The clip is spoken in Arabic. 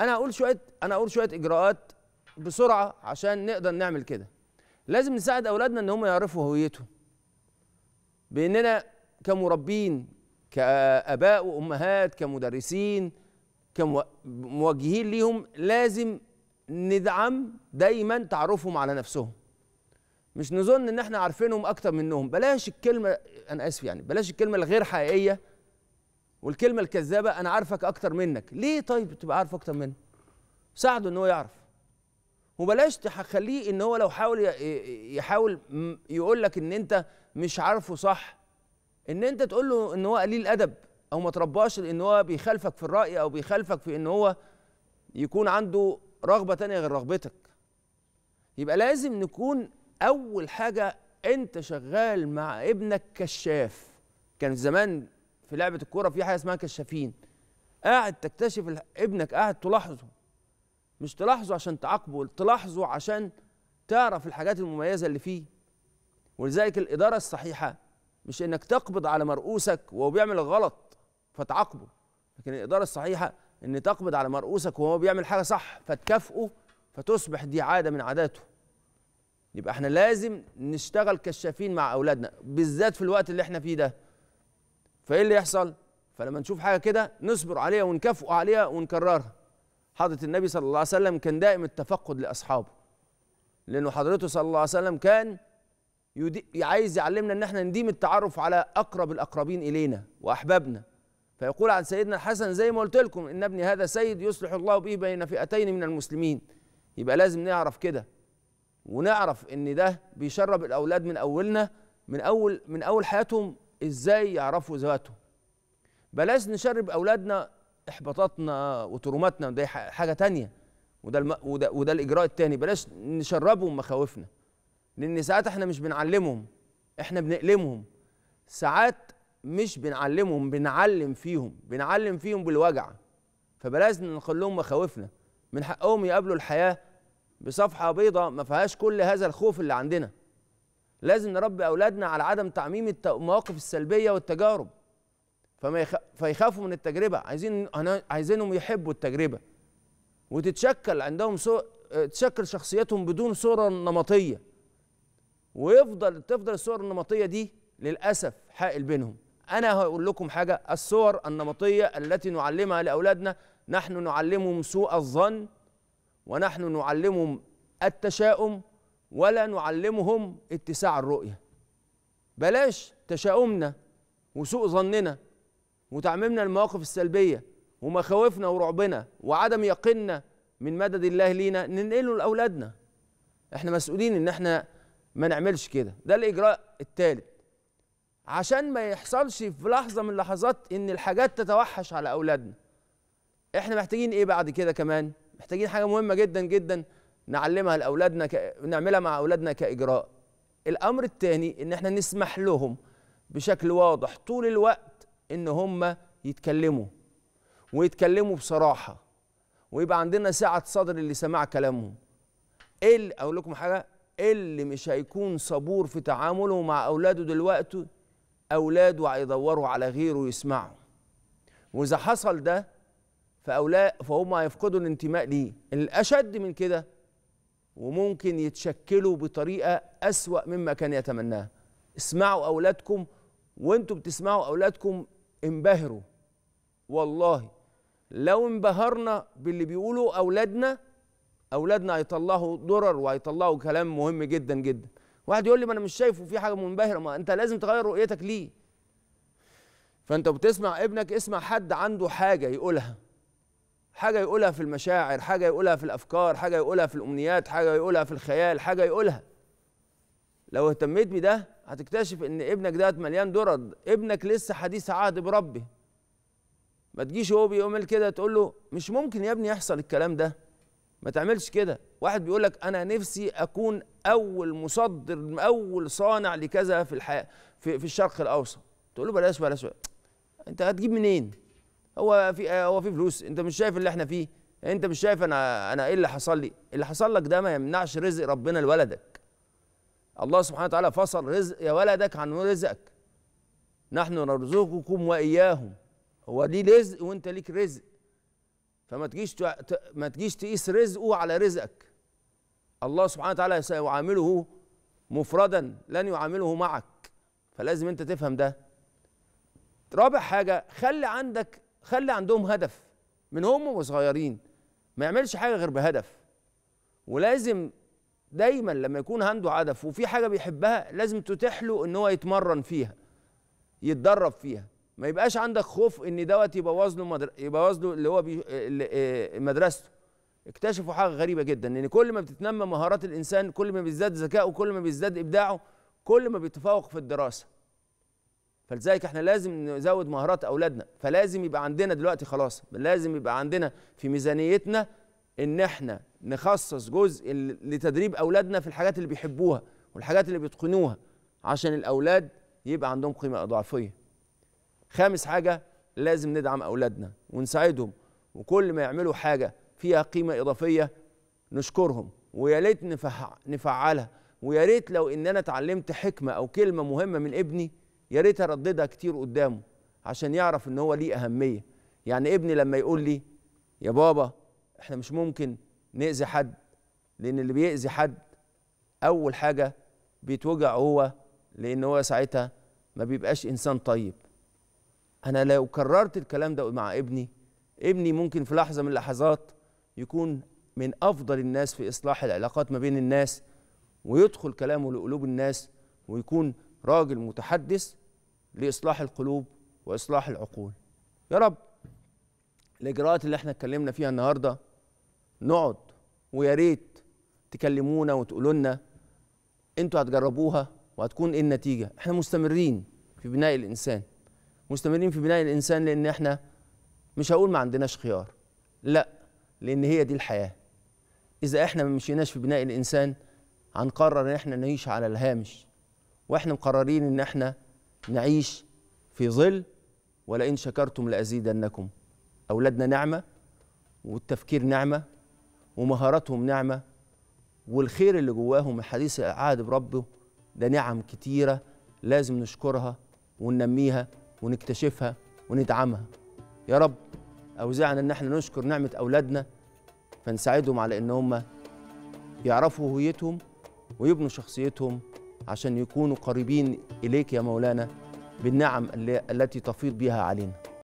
انا هقول شويه انا هقول شويه اجراءات بسرعه عشان نقدر نعمل كده لازم نساعد اولادنا ان هم يعرفوا هويتهم باننا كمربين كاباء وامهات كمدرسين كموجهين ليهم لازم ندعم دايما تعرفهم على نفسهم مش نظن ان احنا عارفينهم اكتر منهم بلاش الكلمه انا اسف يعني بلاش الكلمه الغير حقيقيه والكلمه الكذابه انا عارفك اكتر منك ليه طيب تبقى عارف اكتر منه ساعده ان هو يعرف وبلاش تخليه ان هو لو حاول يحاول يقول لك ان انت مش عارفه صح ان انت تقول له ان هو قليل ادب او ما ترباش لأن هو بيخالفك في الراي او بيخالفك في ان هو يكون عنده رغبه تانية غير رغبتك يبقى لازم نكون اول حاجه انت شغال مع ابنك كشاف كان زمان في لعبه الكوره في حاجه اسمها كشافين قاعد تكتشف ابنك قاعد تلاحظه مش تلاحظه عشان تعاقبه تلاحظه عشان تعرف الحاجات المميزه اللي فيه ولذلك الاداره الصحيحه مش انك تقبض على مرؤوسك وهو بيعمل الغلط فتعاقبه لكن الاداره الصحيحه ان تقبض على مرؤوسك وهو بيعمل حاجه صح فتكافئه فتصبح دي عاده من عاداته يبقى احنا لازم نشتغل كشافين مع اولادنا بالذات في الوقت اللي احنا فيه ده فايه اللي يحصل فلما نشوف حاجه كده نصبر عليها ونكافئ عليها ونكررها حضره النبي صلى الله عليه وسلم كان دائم التفقد لاصحابه لانه حضرته صلى الله عليه وسلم كان يدي عايز يعلمنا ان احنا نديم التعرف على اقرب الاقربين الينا واحبابنا فيقول عن سيدنا الحسن زي ما قلت لكم ان ابني هذا سيد يصلح الله به بين فئتين من المسلمين يبقى لازم نعرف كده ونعرف ان ده بيشرب الاولاد من اولنا من اول من اول حياتهم ازاي يعرفوا ذواتهم بلاش نشرب اولادنا احباطاتنا وتروماتنا دي حاجه تانية وده الم... وده, وده الاجراء التاني بلاش نشربهم مخاوفنا لان ساعات احنا مش بنعلمهم احنا بنألمهم ساعات مش بنعلمهم بنعلم فيهم بنعلم فيهم بالوجع فبلاش نخليهم مخاوفنا من حقهم يقابلوا الحياه بصفحه بيضاء ما فيهاش كل هذا الخوف اللي عندنا لازم نربي اولادنا على عدم تعميم المواقف السلبيه والتجارب فما يخ... فيخافوا من التجربه عايزين أنا... عايزينهم يحبوا التجربه وتتشكل عندهم سو... تشكل شخصيتهم بدون صوره نمطيه ويفضل تفضل الصور النمطيه دي للاسف حائل بينهم انا هقول لكم حاجه الصور النمطيه التي نعلمها لاولادنا نحن نعلمهم سوء الظن ونحن نعلمهم التشاؤم ولا نعلمهم اتساع الرؤية بلاش تشاؤمنا وسوء ظننا وتعميمنا المواقف السلبية ومخاوفنا ورعبنا وعدم يقيننا من مدد الله لينا ننقله لأولادنا احنا مسؤولين ان احنا ما نعملش كده ده الإجراء الثالث عشان ما يحصلش في لحظة من لحظات ان الحاجات تتوحش على أولادنا احنا محتاجين ايه بعد كده كمان محتاجين حاجة مهمة جدا جدا نعلمها لاولادنا ك... نعملها مع اولادنا كاجراء الامر الثاني ان احنا نسمح لهم بشكل واضح طول الوقت ان هم يتكلموا ويتكلموا بصراحه ويبقى عندنا سعه صدر لسماع كلامهم ايه اللي اقول لكم حاجه ايه اللي مش هيكون صبور في تعامله مع اولاده دلوقتي اولاده هيدوروا على غيره يسمعه واذا حصل ده فاولاد فهم هيفقدوا الانتماء ليه الاشد من كده وممكن يتشكلوا بطريقة أسوأ مما كان يتمناها اسمعوا أولادكم وانتوا بتسمعوا أولادكم انبهروا والله لو انبهرنا باللي بيقولوا أولادنا أولادنا هيطلعوا درر وهيطلعوا كلام مهم جدا جدا واحد يقول لي ما أنا مش شايفه في حاجة منبهرة ما أنت لازم تغير رؤيتك ليه فأنت بتسمع ابنك اسمع حد عنده حاجة يقولها حاجة يقولها في المشاعر حاجة يقولها في الأفكار حاجة يقولها في الأمنيات حاجة يقولها في الخيال حاجة يقولها لو اهتميت بده هتكتشف ان ابنك ده مليان درد ابنك لسه حديث عهد بربي ما تجيش هو بيقول كده تقول له مش ممكن يا ابني يحصل الكلام ده ما تعملش كده واحد بيقول لك انا نفسي اكون اول مصدر اول صانع لكذا في الحياه في, في الشرق الاوسط تقول له بلاش بلاش, بلاش. انت هتجيب منين هو في هو في فلوس انت مش شايف اللي احنا فيه انت مش شايف انا انا ايه اللي حصل لي اللي حصل لك ده ما يمنعش رزق ربنا لولدك الله سبحانه وتعالى فصل رزق يا ولدك عن رزقك نحن نرزقكم واياهم هو ليه رزق وانت ليك رزق فما تجيش ما تجيش تقيس رزقه على رزقك الله سبحانه وتعالى سيعامله مفردا لن يعامله معك فلازم انت تفهم ده رابع حاجه خلي عندك خلي عندهم هدف من هم وصغيرين ما يعملش حاجه غير بهدف ولازم دايما لما يكون عنده هدف وفي حاجه بيحبها لازم تتيح له ان هو يتمرن فيها يتدرب فيها ما يبقاش عندك خوف ان دوت يبوظ له مدر... يبوظ له اللي هو بي... آه، مدرسته اكتشفوا حاجه غريبه جدا ان كل ما بتتنمى مهارات الانسان كل ما بيزداد ذكائه كل ما بيزداد ابداعه كل ما بيتفوق في الدراسه فلذلك احنا لازم نزود مهارات اولادنا فلازم يبقى عندنا دلوقتي خلاص لازم يبقى عندنا في ميزانيتنا ان احنا نخصص جزء لتدريب اولادنا في الحاجات اللي بيحبوها والحاجات اللي بيتقنوها عشان الاولاد يبقى عندهم قيمه اضافيه خامس حاجه لازم ندعم اولادنا ونساعدهم وكل ما يعملوا حاجه فيها قيمه اضافيه نشكرهم ويا ريت نفعلها ويا ريت لو ان انا اتعلمت حكمه او كلمه مهمه من ابني يا ريت ارددها كتير قدامه عشان يعرف ان هو ليه اهميه يعني ابني لما يقول لي يا بابا احنا مش ممكن ناذي حد لان اللي بيأذي حد اول حاجه بيتوجع هو لان هو ساعتها ما بيبقاش انسان طيب انا لو كررت الكلام ده مع ابني ابني ممكن في لحظه من اللحظات يكون من افضل الناس في اصلاح العلاقات ما بين الناس ويدخل كلامه لقلوب الناس ويكون راجل متحدث لاصلاح القلوب واصلاح العقول يا رب الاجراءات اللي احنا اتكلمنا فيها النهارده نقعد ويا ريت تكلمونا وتقولوا لنا انتوا هتجربوها وهتكون ايه النتيجه احنا مستمرين في بناء الانسان مستمرين في بناء الانسان لان احنا مش هقول ما عندناش خيار لا لان هي دي الحياه اذا احنا ما مشيناش في بناء الانسان هنقرر ان احنا نعيش على الهامش واحنا مقررين ان احنا نعيش في ظل ولئن شكرتم لأزيدنكم أولادنا نعمة والتفكير نعمة ومهاراتهم نعمة والخير اللي جواهم الحديث العهد بربه ده نعم كتيرة لازم نشكرها وننميها ونكتشفها وندعمها يا رب أوزعنا إن احنا نشكر نعمة أولادنا فنساعدهم على إن هم يعرفوا هويتهم ويبنوا شخصيتهم عشان يكونوا قريبين إليك يا مولانا بالنعم التي تفيض بها علينا